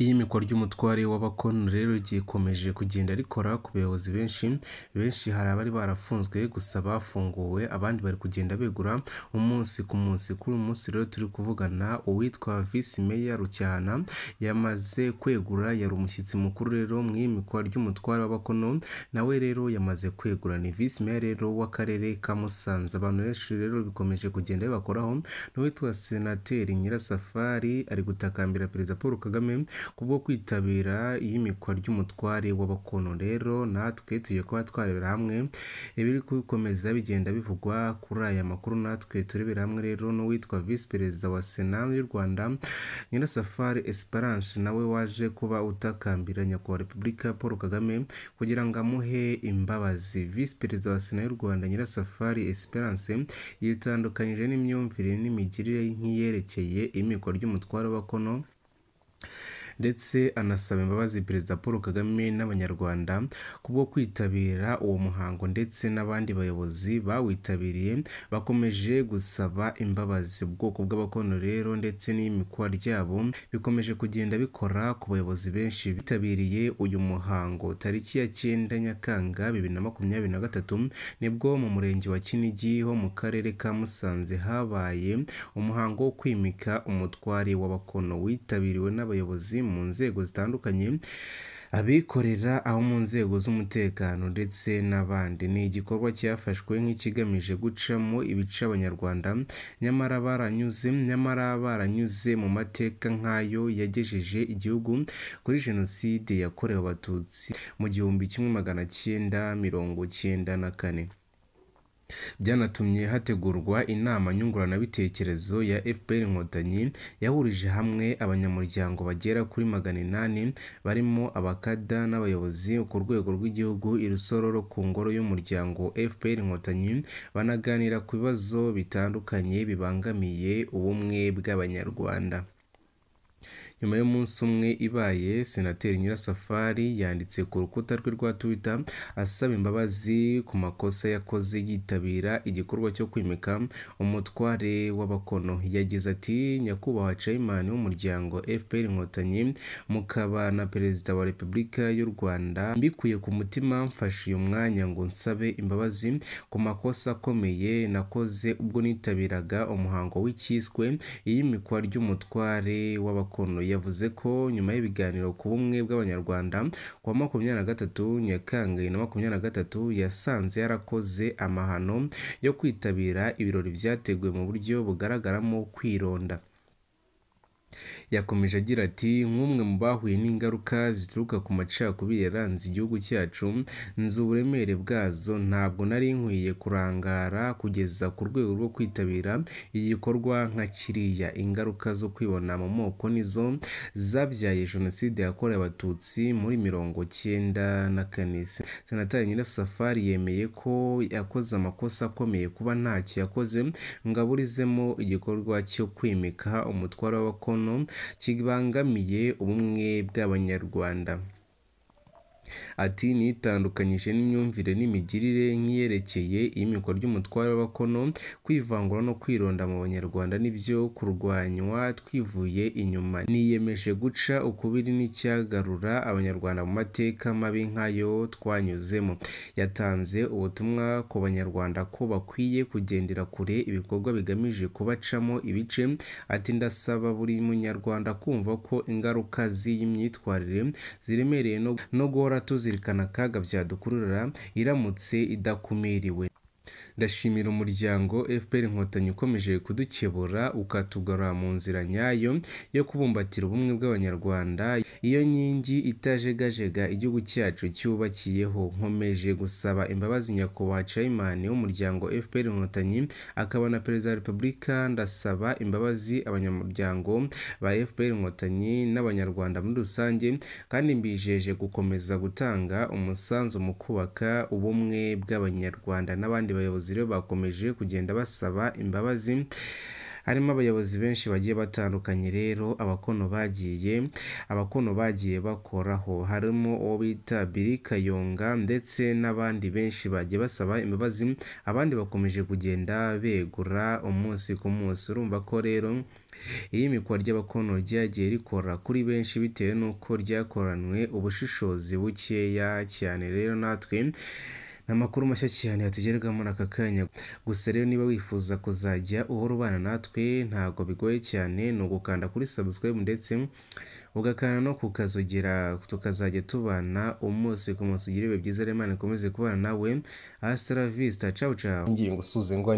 iyimikwa ry'umutware w'abakono rero rikomeje kugenda rikora ku bayobozi benshi benshi hari abari barafunzwe gusa bafunguwe abandi bari kugenda begura umunsi ku munsi kuri uyu munsi rero turi kuvugana uwitwa visi meya rucyahana yamaze kwegura yari umushyitsi mukuru rero mu iyimikwa ry'umutware w'abakono nawe rero yamaze kwegura ni visi meya rero w'akarere ka Musanze abantu benshi rero bikomeje kugenda bibakoraho n'uwitwa senateri Nyirasafari ari gutakambira perezida Paul Kagame kubwo kwitabira iyimikwa ry'umutware w'abakono rero natwe tugiye kuba twarebera hamwe ibiri kubikomeza bigenda bivugwa kuri aya makuru natwe turebera hamwe rero n'uwitwa visi perezida wa sena y'u rwanda nyirasafari esperance nawe waje kuba utakambira nyakubahwa repubulika paul kagame kugira ngo amuhe imbabazi visi perezida wa sena y'u rwanda nyirasafari esperance yitandukanyije n'imyumvire n'imigirire nk'iyerekeye imikwa ry'umutware w'abakono ndetse anasaba imbabazi Perezida Paul Kagame n'Abanyarwanda kubwo kwitabira uwo muhango ndetse n'abandi bayobozi bawitabiriye bakomeje gusaba imbabazi. Ubwoko bw'abakono rero ndetse n'imikwa ryabo bikomeje kugenda bikora ku bayobozi benshi bitabiriye uyu muhango. Tariki ya cyenda Nyakanga bibiri na makumyabiri na gatatu nibwo mu murenge wa Kinigi ho mu karere ka Musanze habaye umuhango wo kwimika umutware w'abakono witabiriwe n'abayobozi mu nzego zitandukanye abikorera aho mu nzego z'umutekano ndetse n'abandi ni igikorwa cyafashwe nk'ikigamije gucamo ibice abanyarwanda nyamara baranyuze nyamara baranyuze mu mateka nk'ayo yagejeje igihugu kuri jenoside yakorewe abatutsi mu gihumbi kimwe magana cyenda mirongo cyenda na kane byanatumye hategurwa inama nyunguranabitekerezo ya FPR Inkotanyi yahurije hamwe abanyamuryango bagera kuri magana inani barimo abakada n'abayobozi ku rwego rw'igihugu i Rusororo ku ngoro y'umuryango FPR Inkotanyi banaganira ku bibazo bitandukanye bibangamiye ubumwe bw'Abanyarwanda. nyuma y'umunsi umwe ibaye senateri nyirasafari yanditse ku rukuta rwe rwa twitter asaba imbabazi ku makosa yakoze yitabira igikorwa cyo kwimika umutware w'abakono yagize ati nyakubahwa chairman w'umuryango fpr inkotanyi mukaba na perezida wa repubulika y'u rwanda mbikuye ku mutima mfashe uyu mwanya ngo nsabe imbabazi ku makosa akomeye nakoze ubwo nitabiraga umuhango w'icyiswe iyimikwa ry'umutware w'abakono yavuze ko nyuma y'ibiganiro ku bumwe bw'abanyarwanda ku wa makumyabiri na gatatu nyakanga na makumyabiri na gatatu yasanze yarakoze amahano yo kwitabira ibirori byateguwe mu buryo bugaragaramo kwironda Yakomeje agira ati “Nk'umwe mu bahuye n'ingaruka zituruka ku macakubiri yaranze igihugu cyacu nzi uburemere bwazo ntabwo nari nkwiye kurangara kugeza ku rwego rwo kwitabira igikorwa nka kiriya ingaruka zo kwibona mu moko nizo zabyaye Jenoside yakorewe Abatutsi muri mirongo cyenda na kane Senatari Nyirasafari yemeye ko yakoze amakosa akomeye kuba ntacyo yakoze ngo aburizemo igikorwa cyo kwimika umutware w'abakono kibangamiye ubumwe bw'Abanyarwanda. Ati “Nitandukanyije n'imyumvire n'imigirire nk'iyerekeye iyimikwa ry'umutware w'abakono, kwivangura no kwironda mu Banyarwanda n'ibyo kurwanywa twivuye inyuma. Niyemeje guca ukubiri n'icyagarura Abanyarwanda mu mateka mabi nk'ayo twanyuzemo.” Yatanze ubutumwa ku Banyarwanda ko bakwiye kugendera kure ibikorwa bigamije kubacamo ibice, ati “Ndasaba buri Munyarwanda kumva ko ingaruka z'iyi myitwarire ziremereye no guhora tuzirikana akaga byadukurura iramutse idakumiriwe ndashimira umuryango fpr inkotanyi ukomeje kudukebura ukatugarura mu nzira nyayo yo kubumbatira ubumwe bw'abanyarwanda iyo nkingi itajegajega igihugu cyacu cyubakiyeho nkomeje gusaba imbabazi nyakubahwa chaimani w'umuryango fpr inkotanyi akaba na perezida wa repubulika ndasaba imbabazi abanyamuryango ba fpr inkotanyi n'abanyarwanda muri rusange kandi mbijeje gukomeza gutanga umusanzu mu kubaka ubumwe bw'abanyarwanda n'abandi abandi bayobozi rero bakomeje kugenda basaba imbabazi harimo abayobozi benshi bagiye batandukanye rero abakono bagiye abakono bagiye bakoraho harimo uwo bita Biri Kayonga ndetse n'abandi benshi bagiye basaba imbabazi abandi bakomeje kugenda begura umunsi ku munsi urumva ko rero iyo imikwa ry'abakono ryagiye rikora kuri benshi bitewe n'uko ryakoranwe ubushishozi bukeya cyane rero natwe ni amakuru mashya cyane yatugerwaho muri aka kanya gusa rero niba wifuza kuzajya uhora ubana natwe ntabwo bigoye cyane ni ugukanda kuri subscribe ndetse mugakana no kukazugira tukazajya tubana umunsi ku munsi ugire ibihe byiza rero Imana ikomeze kubana nawe asitara visita cawu ingingo usuze ngo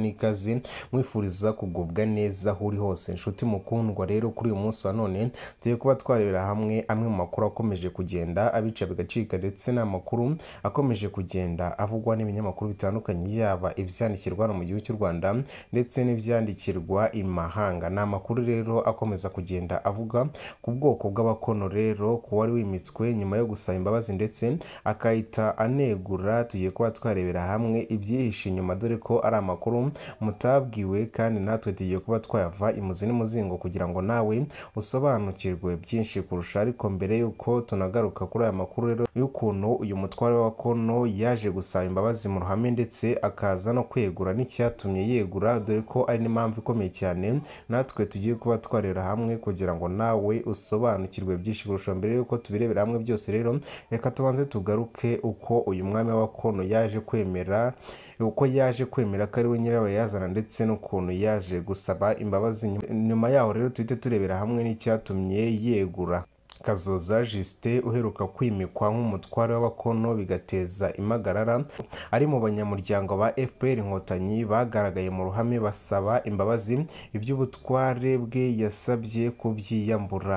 mwifuriza kugubwa neza aho uri hose inshuti mukundwa rero kuri uyu munsi wa none tugiye kuba twarebera hamwe amwe mu makuru akomeje kugenda abica bigacika ndetse n'amakuru akomeje kugenda avugwa n'ibinyamakuru bitandukanye yaba ibyandikirwa hano mu gihugu cy'u Rwanda ndetse n'ibyandikirwa mahanga ni amakuru rero akomeza kugenda avuga ku bwoko bwa k'abakono rero ku wari wimitswe nyuma yo gusaba imbabazi ndetse akahita anegura tugiye kuba twarebera hamwe ibyihishe inyuma dore ko ari amakuru mutabwiwe kandi natwe tugiye kuba twayava imuzi n'umuzingo kugira ngo nawe usobanukirwe byinshi kurusha ariko mbere y'uko tunagaruka kuri aya makuru rero y'ukuntu uyu mutware wa kono yaje gusaba imbabazi mu ruhame ndetse akaza no kwegura n'icyatumye yegura dore ko ari n'impamvu ikomeye cyane natwe tugiye kuba twarera hamwe kugira ngo nawe usobanukirwe dusobanukirwe byinshi kurusha mbere yuko tubirebera hamwe byose rero reka tubanze tugaruke uko uyu mwami w'abakono yaje kwemera uko yaje kwemera ko ari we nyirabayazana ndetse n'ukuntu yaje gusaba imbabazi nyuma yaho rero tuhite turebera hamwe n'icyatumye yegura kazoza jisite uheruka kwimikwa nk'umutware w'abakono bigateza impagarara ari mu banyamuryango ba fpr inkotanyi bagaragaye mu ruhame basaba imbabazi iby'ubutware bwe yasabye kubyiyambura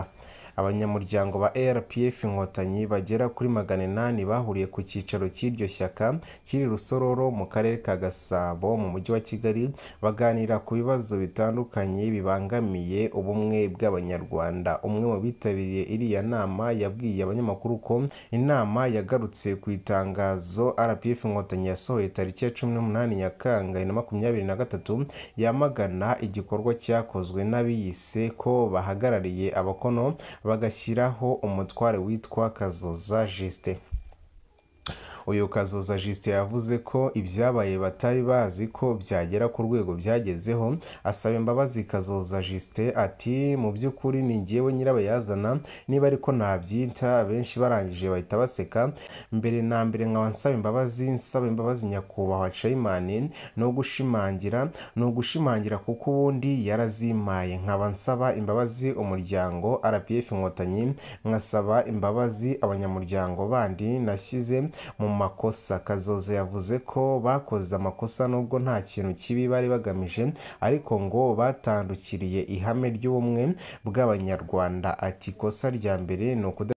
Abanyamuryango ba ARPF Inkotanyi bagera kuri magana inani bahuriye ku cyicaro cy'iryo shyaka kiri Rusororo mu Karere ka Gasabo mu Mujyi wa Kigali baganira ku bibazo bitandukanye bibangamiye ubumwe bw'Abanyarwanda. Umwe mu bitabiriye iriya nama yabwiye abanyamakuru ko inama yagarutse ku itangazo RPF Inkotanyi yasohoye tariki ya cumi n'umunani Nyakanga bibiri na makumyabiri na gatatu yamagana igikorwa cyakozwe n'abiyise ko bahagarariye abakono bagashyiraho umutware witwa Kazoza Justin uyu kazoza Justin yavuze ko ibyabaye batari bazi ko byagera ku rwego byagezeho asaba imbabazi kazoza Justin ati mu by'ukuri ni njyewe nyirabayazana niba ariko nabyita benshi barangije bahita baseka mbere na mbere nkaba nsaba imbabazi nsaba imbabazi nyakubahwa Chayman no gushimangira ni gushimangira kuko ubundi yarazimaye nkaba nsaba imbabazi umuryango RPF inkotanyi nkasaba imbabazi abanyamuryango bandi nashyize mu makosa Kazoza yavuze ko bakoze amakosa nubwo nta kintu kibi bari bagamije ariko ngo batandukiriye ihame ry'ubumwe bw'Abanyarwanda ati “Ikosa rya mbere ni ukudashyigira